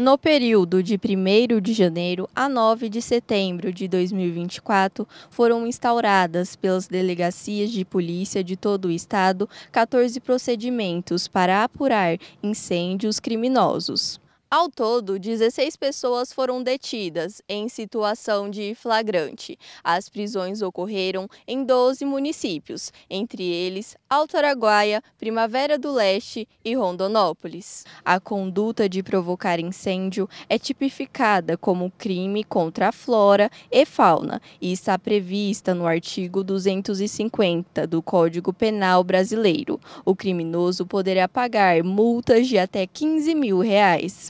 No período de 1 de janeiro a 9 de setembro de 2024, foram instauradas pelas delegacias de polícia de todo o estado 14 procedimentos para apurar incêndios criminosos. Ao todo, 16 pessoas foram detidas em situação de flagrante. As prisões ocorreram em 12 municípios, entre eles Alto Araguaia, Primavera do Leste e Rondonópolis. A conduta de provocar incêndio é tipificada como crime contra a flora e fauna e está prevista no artigo 250 do Código Penal Brasileiro. O criminoso poderá pagar multas de até 15 mil reais.